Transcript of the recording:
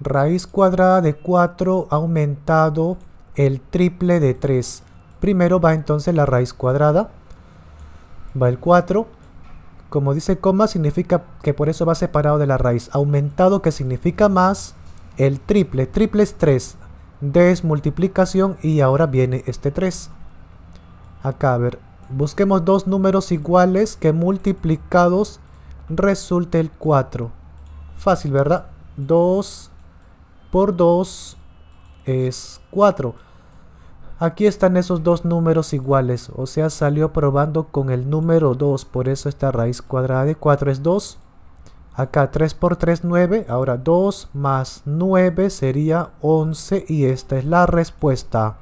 Raíz cuadrada de 4 aumentado el triple de 3. Primero va entonces la raíz cuadrada. Va el 4. Como dice coma, significa que por eso va separado de la raíz. Aumentado, que significa más, el triple. Triple es 3. Desmultiplicación y ahora viene este 3. Acá, a ver. Busquemos dos números iguales que multiplicados resulte el 4. Fácil, ¿verdad? 2 por 2 es 4. Aquí están esos dos números iguales, o sea, salió probando con el número 2, por eso esta raíz cuadrada de 4 es 2. Acá 3 por 3, 9. Ahora 2 más 9 sería 11 y esta es la respuesta.